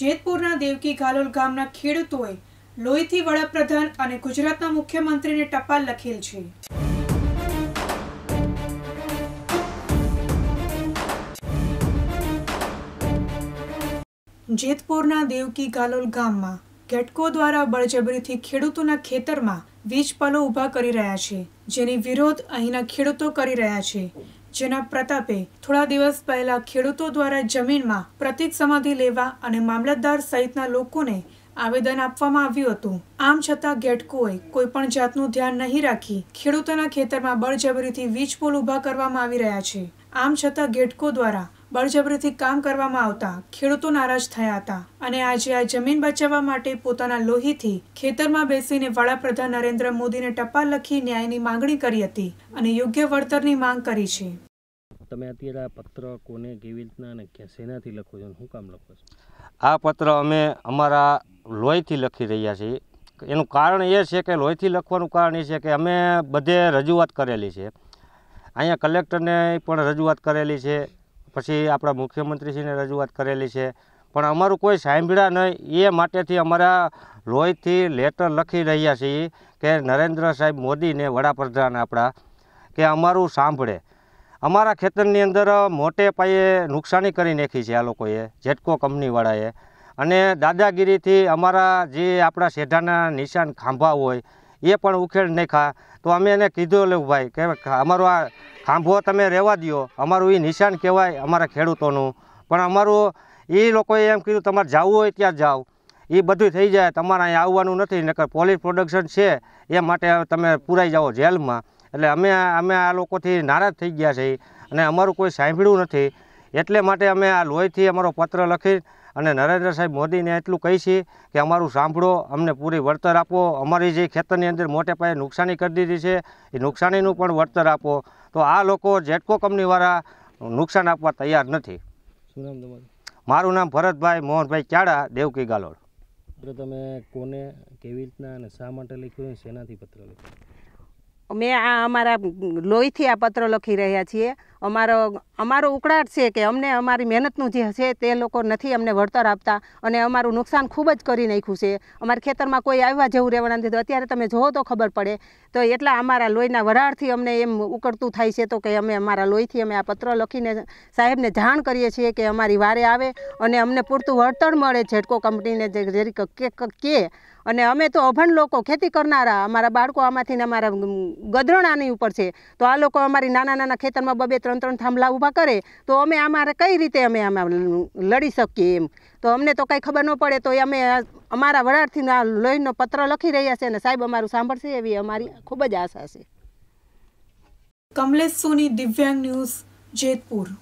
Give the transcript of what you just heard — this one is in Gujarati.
જેતપુરના દેવકી ગાલોલ ગામના ખેડૂતોએ લોહીથી વડાપ્રધાન અને ગુજરાતના મુખ્યમંત્રીને ટપાલ લખેલ છે જેતપુરના દેવકી ગાલોલ ગામમાં ગેટકો દ્વારા બળજબરીથી ખેડૂતોના ખેતરમાં વીજ પાલો ઊભા કરી રહ્યા છે જેની વિરોધ અહીંના ખેડૂતો કરી રહ્યા છે જેના પ્રતાપે થોડા દિવસ પહેલા ખેડૂતો દ્વારા જમીનમાં પ્રતિક સમાધિ લેવા અને મામલતદાર સહિતના લોકોને આવેદન આપવામાં આવ્યું હતું આમ છતાં ગેટકોએ કોઈ પણ જાતનું ધ્યાન નહીં રાખી ખેડૂતોના ખેતરમાં બળજબરીથી વીજ પોલ ઊભા કરવામાં આવી રહ્યા છે આમ છતાં ગેટકો દ્વારા બળજબરીથી કામ કરવામાં આવતા ખેડૂતો નારાજ થયા હતા અને આજે આ જમીન બચાવવા માટે પોતાના લોહીથી ખેતરમાં બેસીને વડાપ્રધાન નરેન્દ્ર મોદીને ટપાલ લખી ન્યાયની માંગણી કરી હતી અને યોગ્ય વળતરની માંગ કરી છે તમે અત્યારે આ પત્ર કોને કેવી રીતના અને શેનાથી લખો છો શું કામ લખો છો આ પત્ર અમે અમારા લોહીથી લખી રહ્યા છીએ એનું કારણ એ છે કે લોહીથી લખવાનું કારણ એ છે કે અમે બધે રજૂઆત કરેલી છે અહીંયા કલેક્ટરને પણ રજૂઆત કરેલી છે પછી આપણા મુખ્યમંત્રીશ્રીને રજૂઆત કરેલી છે પણ અમારું કોઈ સાંભળ્યા નહીં એ માટેથી અમારા લોહીથી લેટર લખી રહ્યા છીએ કે નરેન્દ્ર સાહેબ મોદીને વડાપ્રધાન આપણા કે અમારું સાંભળે અમારા ખેતરની અંદર મોટે પાયે નુકસાની કરી નાખી છે આ લોકોએ જેટકો કંપનીવાળાએ અને દાદાગીરીથી અમારા જે આપણા શેઢાના નિશાન ખાંભા હોય એ પણ ઉખેડ નખા તો અમે એને કીધું લે ભાઈ કે અમારો આ ખાંબો તમે રેવા દયો અમારો ઈ નિશાન કહેવાય અમારા ખેડૂતોનું પણ અમારો ઈ લોકો એમ કીધું તમાર જાવ હોય ત્યાં જાવ ઈ બધું થઈ જાય તમારે અહીં આવવાનું નથી નકર પોલીસ પ્રોડક્શન છે એ માટે તમે પૂરાઈ જાવ જેલમાં એટલે અમે અમે આ લોકોથી નારાજ થઈ ગયા છે અને અમારો કોઈ સાંભળું નથી એટલે માટે અમે આ લોયથી અમારો પત્ર લખીને અને નરેન્દ્ર સાહેબ મોદીને એટલું કહી કે અમારું સાંભળો અમને પૂરી વળતર આપો અમારી જે ખેતરની અંદર મોટે પાયે નુકસાની કરી દીધી છે એ નુકસાનીનું પણ વળતર આપો તો આ લોકો જેટકો કંપનીવાળા નુકસાન આપવા તૈયાર નથી મારું નામ ભરતભાઈ મોહનભાઈ ચાડા દેવકી ગાલોડ તમે કોને કેવી રીતના અને શા માટે લખ્યું શેનાથી પત્ર લખ્યો મેં આ અમારા લોહીથી આ પત્ર લખી રહ્યા છીએ અમારો અમારો ઉકળાટ છે કે અમને અમારી મહેનતનું જે છે તે લોકો નથી અમને વળતર આપતા અને અમારું નુકસાન ખૂબ જ કરી નાખ્યું છે અમારા ખેતરમાં કોઈ આવ્યા જેવું રહેવાના નથી અત્યારે તમે જોવો તો ખબર પડે તો એટલા અમારા લોહીના વરાળથી અમને એમ ઉકળતું થાય છે તો કે અમે અમારા લોહીથી અમે આ પત્ર લખીને સાહેબને જાણ કરીએ છીએ કે અમારી વારે આવે અને અમને પૂરતું વળતર મળે ઝેટકો કંપનીને જે કે અને અમે તો અભણ લોકો ખેતી કરનારા અમારા બાળકો આમાંથી અમારા ગધરણાની ઉપર છે તો આ લોકો અમારી નાના નાના ખેતરમાં બબે ત્રણ ત્રણ થાંભલા ઊભા કરે તો અમે અમારે કઈ રીતે અમે આમાં લડી શકીએ એમ તો અમને તો કાંઈ ખબર ન પડે તો અમે અમારા વડારથી આ લોહીનો પત્ર લખી રહ્યા છે અને સાહેબ અમારું સાંભળશે એવી અમારી ખૂબ જ આશા છે કમલેશ સોની દિવ્યાંગ ન્યૂઝ જેતપુર